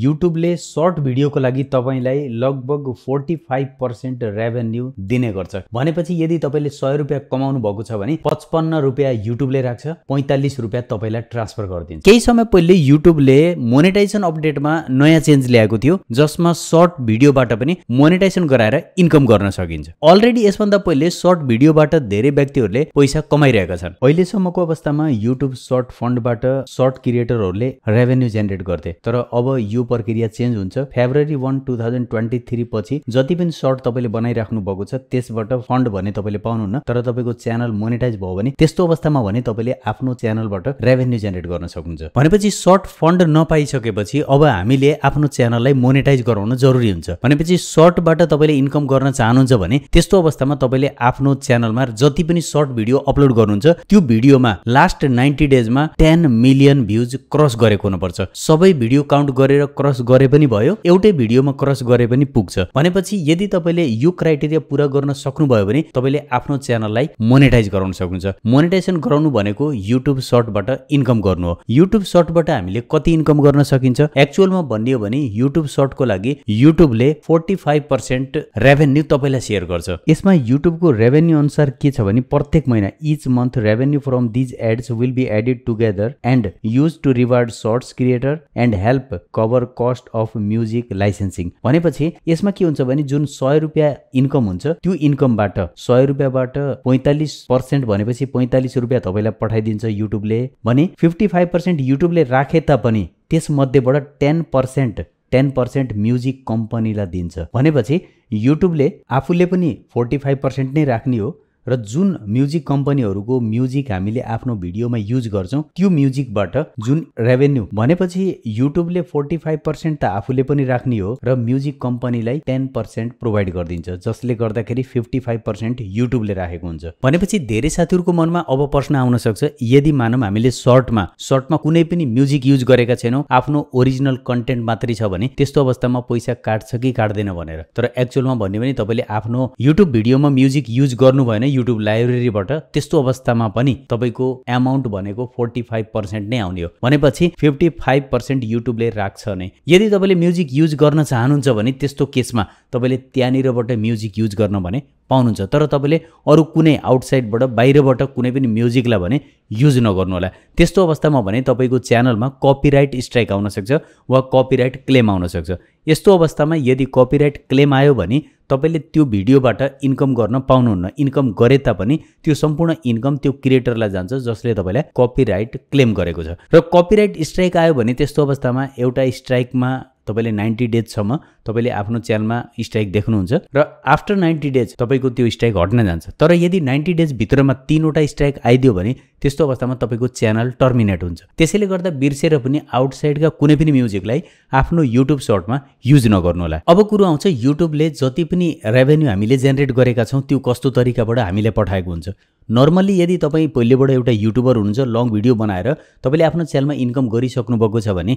युट्युबले short भिडियोको लागि तपाईँलाई लगभग फोर्टी फाइभ पर्सेन्ट रेभेन्यू दिने गर्छ भनेपछि यदि तपाईँले सय रुपियाँ कमाउनु भएको छ भने पचपन्न रुपियाँ युट्युबले राख्छ पैँतालिस रुपियाँ तपाईँलाई ट्रान्सफर गरिदिन्छ केही समय पहिले युट्युबले मोनिटाइजेसन अपडेटमा नयाँ चेन्ज ल्याएको थियो जसमा सर्ट भिडियोबाट पनि मोनिटाइजेसन गराएर इन्कम गर्न सकिन्छ अलरेडी यसभन्दा पहिले सर्ट भिडियोबाट धेरै व्यक्तिहरूले पैसा कमाइरहेका छन् अहिलेसम्मको अवस्थामा युट्युब सर्ट फन्डबाट सर्ट क्रिएटरहरूले रेभेन्यू जेनेरेट गर्थे तर अब यो प्रक्रिया चेन्ज हुन्छ February one two thousand twenty three पछि जति पनि सर्ट तपाईँले बनाइराख्नु भएको छ त्यसबाट फन्ड भने तपाईँले पाउनुहुन्न तर तपाईँको च्यानल मोनिटाइज भयो भने त्यस्तो अवस्थामा भने तपाईँले आफ्नो च्यानलबाट रेभेन्यू जेनेरेट गर्न सक्नुहुन्छ भनेपछि सर्ट फन्ड नपाइसकेपछि अब हामीले आफ्नो च्यानललाई मोनिटाइज गराउन जरुरी हुन्छ भनेपछि सर्टबाट तपाईँले इन्कम गर्न चाहनुहुन्छ भने त्यस्तो अवस्थामा तपाईँले आफ्नो च्यानलमा जति पनि सर्ट भिडियो अपलोड गर्नुहुन्छ त्यो भिडियोमा लास्ट नाइन्टी डेजमा टेन मिलियन भ्युज क्रस गरेको हुनुपर्छ सबै भिडियो काउन्ट गरेर क्रस गरे पनि भयो एउटै भिडियोमा क्रस गरे पनि पुग्छ भनेपछि यदि तपाईँले यो क्राइटेरिया पुरा गर्न सक्नुभयो भने तपाईँले आफ्नो च्यानललाई मोनिटाइज गराउन सक्नुहुन्छ मोनिटाइजेसन गराउनु भनेको युट्युब सर्टबाट इन्कम गर्नु हो युट्युब सर्टबाट हामीले कति इन्कम गर्न सकिन्छ एक्चुअलमा भनियो भने युट्युब सर्टको लागि युट्युबले फोर्टी फाइभ पर्सेन्ट रेभेन्यू तपाईँलाई सेयर गर्छ यसमा युट्युबको रेभेन्यू अनुसार के छ भने प्रत्येक महिना each month revenue from these ads will be added together and use to reward shorts creator and help cover per cost of music licensing भनेपछि यसमा के हुन्छ भने जुन सय रुपियाँ इन्कम हुन्छ त्यो इन्कमबाट सय रुपियाँबाट पैँतालिस पर्सेन्ट भनेपछि पैँतालिस रुपियाँ तपाईँलाई पठाइदिन्छ युट्युबले भने फिफ्टी फाइभ पर्सेन्ट युट्युबले राखे तापनि त्यसमध्येबाट ten percent ten percent music कम्पनीलाई दिन्छ भनेपछि युट्युबले आफूले पनि फोर्टी फाइभ पर्सेन्ट नै राख्ने हो र जुन म्युजिक कम्पनीहरूको म्युजिक हामीले आफ्नो भिडियोमा युज गर्छौँ त्यो म्युजिकबाट जुन रेभेन्यू भनेपछि युट्युबले फोर्टी फाइभ पर्सेन्ट त आफूले पनि राख्ने हो र म्युजिक कम्पनीलाई टेन पर्सेन्ट प्रोभाइड गरिदिन्छ जसले गर्दाखेरि फिफ्टी फाइभ पर्सेन्ट युट्युबले राखेको हुन्छ भनेपछि धेरै साथीहरूको मनमा अब प्रश्न आउन सक्छ यदि मानौँ हामीले सर्टमा सर्टमा कुनै पनि म्युजिक युज गरेका छैनौँ आफ्नो ओरिजिनल कन्टेन्ट मात्रै छ भने त्यस्तो अवस्थामा पैसा काट्छ कि काट्दैन भनेर तर एक्चुअलमा भन्यो भने तपाईँले आफ्नो युट्युब भिडियोमा म्युजिक युज गर्नु भएन युट्युब लाइब्रेरीबाट त्यस्तो अवस्थामा पनि तपाईँको एमाउन्ट भनेको फोर्टी फाइभ पर्सेन्ट नै आउने हो भनेपछि फिफ्टी फाइभ पर्सेन्ट युट्युबले राख्छ नै यदि तपाईँले म्युजिक युज गर्न चाहनुहुन्छ भने त्यस्तो केसमा तपाईँले त्यहाँनिरबाट म्युजिक युज गर्न भने पाउनुहुन्छ तर तपाईँले अरू कुनै आउटसाइडबाट बाहिरबाट कुनै पनि म्युजिकलाई भने युज नगर्नु होला त्यस्तो अवस्थामा भने तपाईँको च्यानलमा कपिराइट स्ट्राइक आउनसक्छ वा कपिराइट क्लेम आउनसक्छ यस्तो अवस्थामा यदि कपिराइट क्लेम आयो भने तपाईँले त्यो भिडियोबाट इन्कम गर्न पाउनुहुन्न इन्कम गरे तापनि त्यो सम्पूर्ण इन्कम त्यो क्रिएटरलाई जान्छ जसले तपाईँलाई कपिराइट क्लेम गरेको छ र कपिराइट स्ट्राइक आयो भने त्यस्तो अवस्थामा एउटा स्ट्राइकमा तपाईँले नाइन्टी डेजसम्म तपाईँले आफ्नो च्यानलमा स्ट्राइक देख्नुहुन्छ र आफ्टर नाइन्टी डेज तपाईँको त्यो स्ट्राइक हट्न जान्छ तर यदि नाइन्टी डेजभित्रमा तिनवटा स्ट्राइक आइदियो भने त्यस्तो अवस्थामा तपाईँको च्यानल टर्मिनेट हुन्छ त्यसैले गर्दा बिर्सेर पनि आउटसाइडका कुनै पनि म्युजिकलाई आफ्नो युट्युब सर्टमा युज नगर्नु होला अब कुरो आउँछ युट्युबले जति पनि रेभेन्यू हामीले जेनेरेट गरेका छौँ त्यो कस्तो तरिकाबाट हामीलाई पठाएको हुन्छ नर्मल्ली यदि तपाईँ पहिलेबाट एउटा युट्युबर हुनुहुन्छ लङ भिडियो बनाएर तपाईँले आफ्नो च्यानलमा इन्कम गरिसक्नु भएको छ भने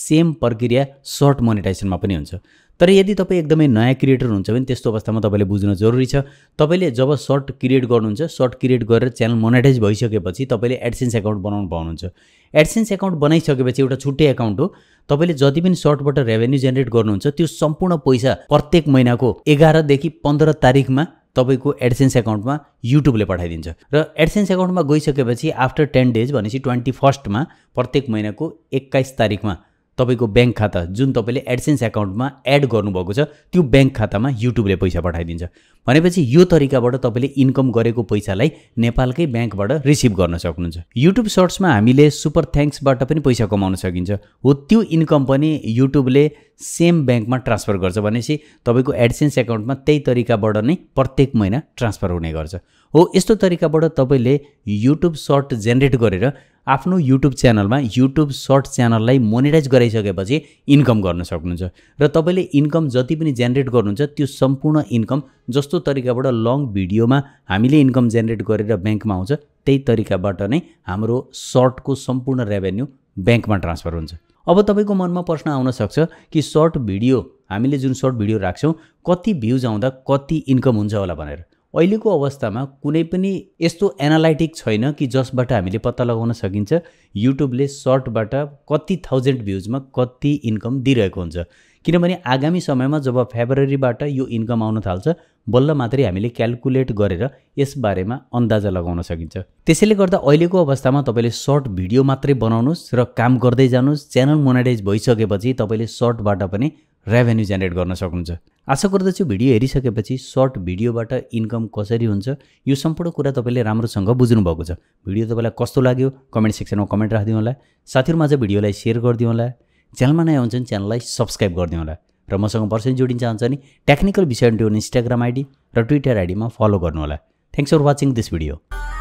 सेम प्रक्रिया सर्ट मोनिटाइजेसनमा पनि हुन्छ तर यदि तपाईँ एकदमै नयाँ क्रिएटर हुनुहुन्छ भने त्यस्तो अवस्थामा तपाईँले बुझ्न जरुरी छ तपाईँले जब सर्ट क्रिएट गर्नुहुन्छ सर्ट क्रिएट गरेर च्यानल मोनाइटाइज भइसकेपछि तपाईँले एडसेन्स एकाउन्ट बनाउनु पाउनुहुन्छ एडसेन्स एकाउन्ट बनाइसकेपछि एउटा छुट्टै एकाउन्ट हो तपाईँले जति पनि सर्टबाट रेभेन्यू जेनेरेट गर्नुहुन्छ त्यो सम्पूर्ण पैसा प्रत्येक महिनाको एघारदेखि पन्ध्र तारिकमा तपाईँको एडसेन्स एकाउन्टमा युट्युबले पठाइदिन्छ र एडसेन्स एकाउन्टमा गइसकेपछि आफ्टर टेन डेज भनेपछि ट्वेन्टी फर्स्टमा प्रत्येक महिनाको एक्काइस तारिकमा तपाईँको ब्याङ्क खाता जुन तपाईँले एडसेन्स एकाउन्टमा एड गर्नुभएको छ त्यो ब्याङ्क खातामा युट्युबले पैसा पठाइदिन्छ भनेपछि यो तरिकाबाट तपाईँले इन्कम गरेको पैसालाई नेपालकै ब्याङ्कबाट रिसिभ गर्न सक्नुहुन्छ युट्युब सर्ट्समा हामीले सुपर थ्याङ्क्सबाट पनि पैसा कमाउन सकिन्छ हो त्यो इन्कम पनि युट्युबले सेम ब्याङ्कमा ट्रान्सफर गर्छ भनेपछि तपाईँको एडसेन्स एकाउन्टमा त्यही तरिकाबाट नै प्रत्येक महिना ट्रान्सफर हुने गर्छ हो यस्तो तरिकाबाट तपाईँले युट्युब सर्ट जेनेरेट गरेर आफ्नो युट्युब च्यानलमा युट्युब सर्ट च्यानललाई मोनिटाइज गराइसकेपछि इन्कम गर्न सक्नुहुन्छ र तपाईँले इन्कम जति पनि जेनेरेट गर्नुहुन्छ त्यो सम्पूर्ण इन्कम जस्तो तरिकाबाट लङ भिडियोमा हामीले इन्कम जेनेरेट गरेर ब्याङ्कमा आउँछ त्यही तरिकाबाट नै हाम्रो सर्टको सम्पूर्ण रेभेन्यू ब्याङ्कमा ट्रान्सफर हुन्छ अब तपाईँको मनमा प्रश्न आउन सक्छ कि सर्ट भिडियो हामीले जुन सर्ट भिडियो राख्छौँ कति भ्युज आउँदा कति इन्कम हुन्छ होला भनेर अहिलेको अवस्थामा कुनै पनि यस्तो एनालाइटिक छैन कि जसबाट हामीले पत्ता लगाउन सकिन्छ युट्युबले सर्टबाट कति थाउजन्ड भ्युजमा कति इन्कम दिइरहेको हुन्छ किनभने आगामी समयमा जब फेब्रुअरीबाट यो इन्कम आउन थाल्छ बल्ल मात्रै हामीले क्यालकुलेट गरेर यसबारेमा अन्दाजा लगाउन सकिन्छ त्यसैले गर्दा अहिलेको अवस्थामा तपाईँले सर्ट भिडियो मात्रै बनाउनुहोस् र काम गर्दै जानुहोस् च्यानल मोनाइटाइज भइसकेपछि तपाईँले सर्टबाट पनि रेभेन्यू जेनेरेट गर्न सक्नुहुन्छ आशा गर्दछु भिडियो हेरिसकेपछि सर्ट भिडियोबाट इन्कम कसरी हुन्छ यो सम्पूर्ण कुरा तपाईँले राम्रोसँग बुझ्नुभएको छ भिडियो तपाईँलाई कस्तो लाग्यो कमेन्ट सेक्सनमा कमेन्ट राखिदिउँ होला साथीहरूमा चाहिँ भिडियोलाई सेयर गरिदिउँ होला च्यानलमा नयाँ हुन्छ भने च्यानललाई सब्सक्राइब गरिदिउँ होला र मसँग पर्सेन्ट जोडिन चाहन्छ भने टेक्निकल विषय इन्स्टाग्राम आइडी र ट्विटर आइडीमा फलो गर्नुहोला thanks for watching this video